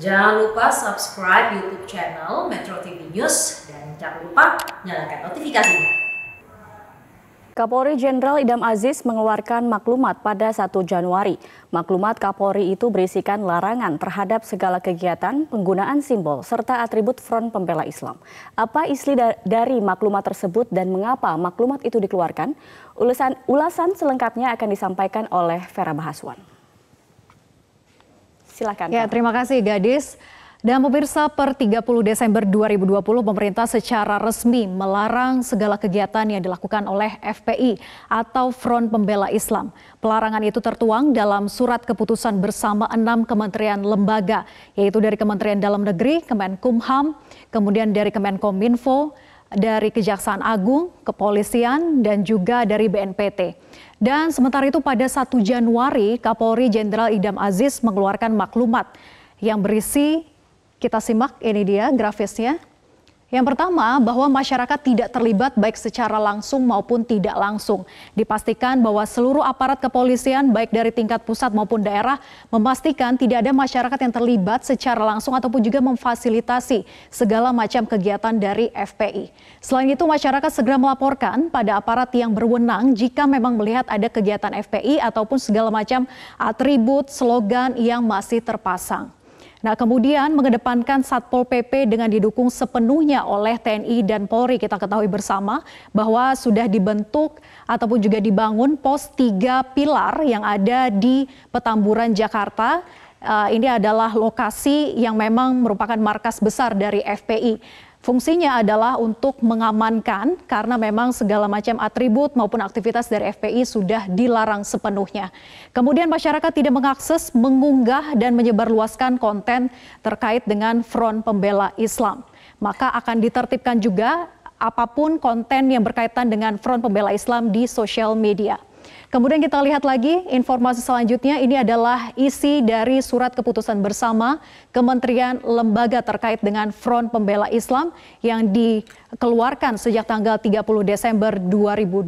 Jangan lupa subscribe YouTube channel Metro TV News dan jangan lupa nyalakan notifikasinya. Kapolri Jenderal Idam Aziz mengeluarkan maklumat pada 1 Januari. Maklumat Kapolri itu berisikan larangan terhadap segala kegiatan, penggunaan simbol, serta atribut Front Pembela Islam. Apa isi dari maklumat tersebut dan mengapa maklumat itu dikeluarkan? Ulasan, ulasan selengkapnya akan disampaikan oleh Vera Bahaswan. Silakan. Ya, terima kasih gadis. Dan pemirsa per 30 Desember 2020 pemerintah secara resmi melarang segala kegiatan yang dilakukan oleh FPI atau Front Pembela Islam. Pelarangan itu tertuang dalam surat keputusan bersama enam kementerian lembaga yaitu dari Kementerian Dalam Negeri, Kemenkumham, kemudian dari Kemenkominfo, dari Kejaksaan Agung, Kepolisian, dan juga dari BNPT. Dan sementara itu pada 1 Januari, Kapolri Jenderal Idam Aziz mengeluarkan maklumat yang berisi, kita simak ini dia grafisnya. Yang pertama, bahwa masyarakat tidak terlibat baik secara langsung maupun tidak langsung. Dipastikan bahwa seluruh aparat kepolisian baik dari tingkat pusat maupun daerah memastikan tidak ada masyarakat yang terlibat secara langsung ataupun juga memfasilitasi segala macam kegiatan dari FPI. Selain itu, masyarakat segera melaporkan pada aparat yang berwenang jika memang melihat ada kegiatan FPI ataupun segala macam atribut, slogan yang masih terpasang. Nah, kemudian mengedepankan Satpol PP dengan didukung sepenuhnya oleh TNI dan Polri. Kita ketahui bersama bahwa sudah dibentuk ataupun juga dibangun pos tiga pilar yang ada di Petamburan, Jakarta. Uh, ini adalah lokasi yang memang merupakan markas besar dari FPI. Fungsinya adalah untuk mengamankan karena memang segala macam atribut maupun aktivitas dari FPI sudah dilarang sepenuhnya. Kemudian masyarakat tidak mengakses, mengunggah dan menyebarluaskan konten terkait dengan Front Pembela Islam. Maka akan ditertibkan juga apapun konten yang berkaitan dengan Front Pembela Islam di sosial media. Kemudian kita lihat lagi informasi selanjutnya ini adalah isi dari surat keputusan bersama Kementerian Lembaga terkait dengan Front Pembela Islam yang dikeluarkan sejak tanggal 30 Desember 2020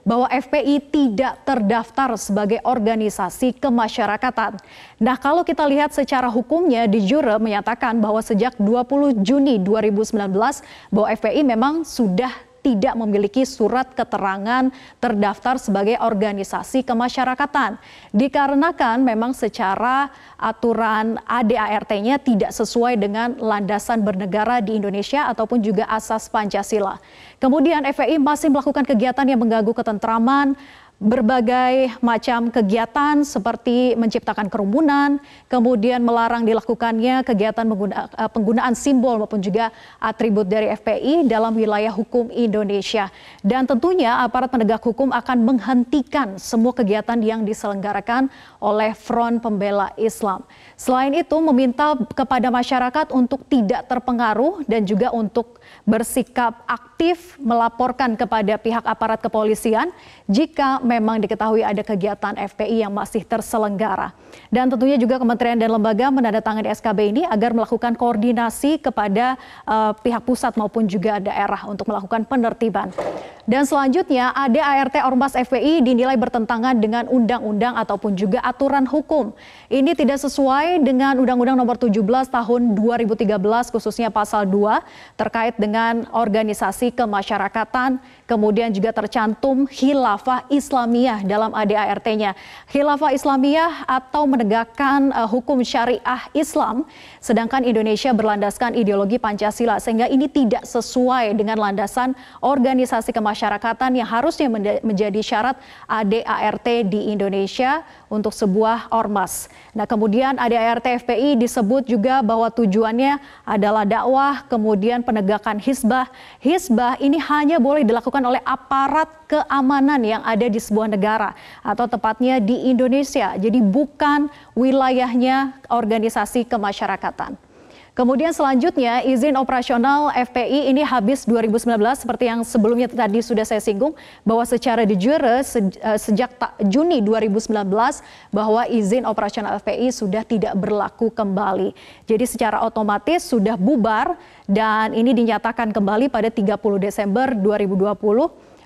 bahwa FPI tidak terdaftar sebagai organisasi kemasyarakatan. Nah, kalau kita lihat secara hukumnya di jure menyatakan bahwa sejak 20 Juni 2019 bahwa FPI memang sudah tidak memiliki surat keterangan terdaftar sebagai organisasi kemasyarakatan. Dikarenakan memang secara aturan ADART-nya tidak sesuai dengan landasan bernegara di Indonesia ataupun juga asas Pancasila. Kemudian FPI masih melakukan kegiatan yang mengganggu ketentraman, berbagai macam kegiatan seperti menciptakan kerumunan, kemudian melarang dilakukannya kegiatan pengguna, eh, penggunaan simbol maupun juga atribut dari FPI dalam wilayah hukum Indonesia. Dan tentunya aparat penegak hukum akan menghentikan semua kegiatan yang diselenggarakan oleh Front Pembela Islam. Selain itu meminta kepada masyarakat untuk tidak terpengaruh dan juga untuk bersikap aktif melaporkan kepada pihak aparat kepolisian jika memang diketahui ada kegiatan FPI yang masih terselenggara. Dan tentunya juga Kementerian dan Lembaga menandatangani SKB ini agar melakukan koordinasi kepada uh, pihak pusat maupun juga daerah untuk melakukan penertiban. Dan selanjutnya ada ART Ormas FPI dinilai bertentangan dengan undang-undang ataupun juga aturan hukum. Ini tidak sesuai dengan Undang-Undang Nomor 17 Tahun 2013 khususnya Pasal 2 terkait dengan organisasi kemasyarakatan, kemudian juga tercantum khilafah Islam Islamiyah dalam ADART-nya. Khilafah Islamiyah atau menegakkan uh, hukum syariah Islam, sedangkan Indonesia berlandaskan ideologi Pancasila, sehingga ini tidak sesuai dengan landasan organisasi kemasyarakatan yang harusnya menjadi syarat ADART di Indonesia untuk sebuah ormas. Nah kemudian ADART FPI disebut juga bahwa tujuannya adalah dakwah, kemudian penegakan hisbah. Hisbah ini hanya boleh dilakukan oleh aparat keamanan yang ada di sebuah negara atau tepatnya di Indonesia. Jadi bukan wilayahnya organisasi kemasyarakatan. Kemudian selanjutnya izin operasional FPI ini habis 2019 seperti yang sebelumnya tadi sudah saya singgung bahwa secara de jure e, sejak Juni 2019 bahwa izin operasional FPI sudah tidak berlaku kembali. Jadi secara otomatis sudah bubar dan ini dinyatakan kembali pada 30 Desember 2020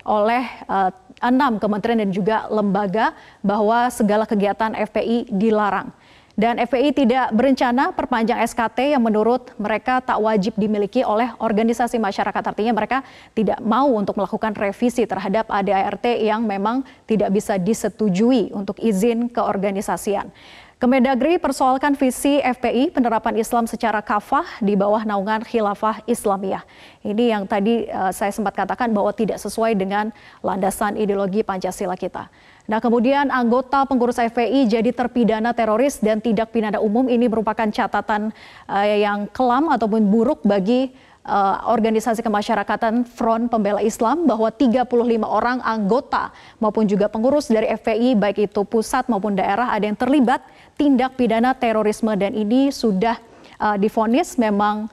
oleh eh, enam kementerian dan juga lembaga bahwa segala kegiatan FPI dilarang. Dan FPI tidak berencana perpanjang SKT yang menurut mereka tak wajib dimiliki oleh organisasi masyarakat. Artinya mereka tidak mau untuk melakukan revisi terhadap ADART yang memang tidak bisa disetujui untuk izin keorganisasian. Kemendagri persoalkan visi FPI penerapan Islam secara kafah di bawah naungan khilafah Islamiyah. Ini yang tadi uh, saya sempat katakan bahwa tidak sesuai dengan landasan ideologi Pancasila kita. Nah kemudian anggota pengurus FPI jadi terpidana teroris dan tidak pidana umum ini merupakan catatan uh, yang kelam ataupun buruk bagi uh, organisasi kemasyarakatan Front Pembela Islam bahwa 35 orang anggota maupun juga pengurus dari FPI baik itu pusat maupun daerah ada yang terlibat tindak pidana terorisme dan ini sudah uh, difonis memang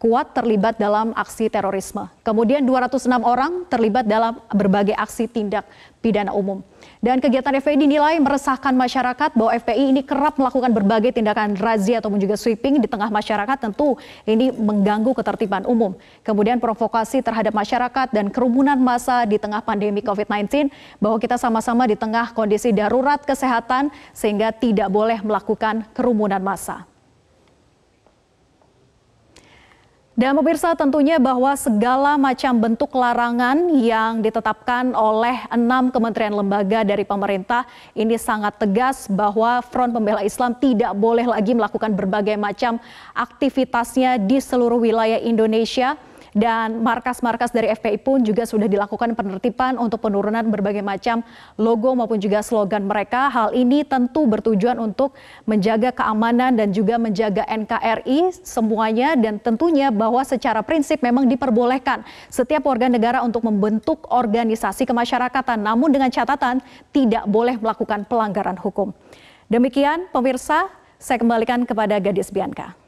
kuat terlibat dalam aksi terorisme. Kemudian 206 orang terlibat dalam berbagai aksi tindak pidana umum. Dan kegiatan FPI dinilai meresahkan masyarakat bahwa FPI ini kerap melakukan berbagai tindakan razia ataupun juga sweeping di tengah masyarakat tentu ini mengganggu ketertiban umum. Kemudian provokasi terhadap masyarakat dan kerumunan massa di tengah pandemi COVID-19 bahwa kita sama-sama di tengah kondisi darurat kesehatan sehingga tidak boleh melakukan kerumunan massa. Dan pemirsa tentunya bahwa segala macam bentuk larangan yang ditetapkan oleh enam kementerian lembaga dari pemerintah ini sangat tegas bahwa Front Pembela Islam tidak boleh lagi melakukan berbagai macam aktivitasnya di seluruh wilayah Indonesia dan markas-markas dari FPI pun juga sudah dilakukan penertiban untuk penurunan berbagai macam logo maupun juga slogan mereka. Hal ini tentu bertujuan untuk menjaga keamanan dan juga menjaga NKRI semuanya dan tentunya bahwa secara prinsip memang diperbolehkan setiap warga negara untuk membentuk organisasi kemasyarakatan namun dengan catatan tidak boleh melakukan pelanggaran hukum. Demikian pemirsa, saya kembalikan kepada Gadis Bianca.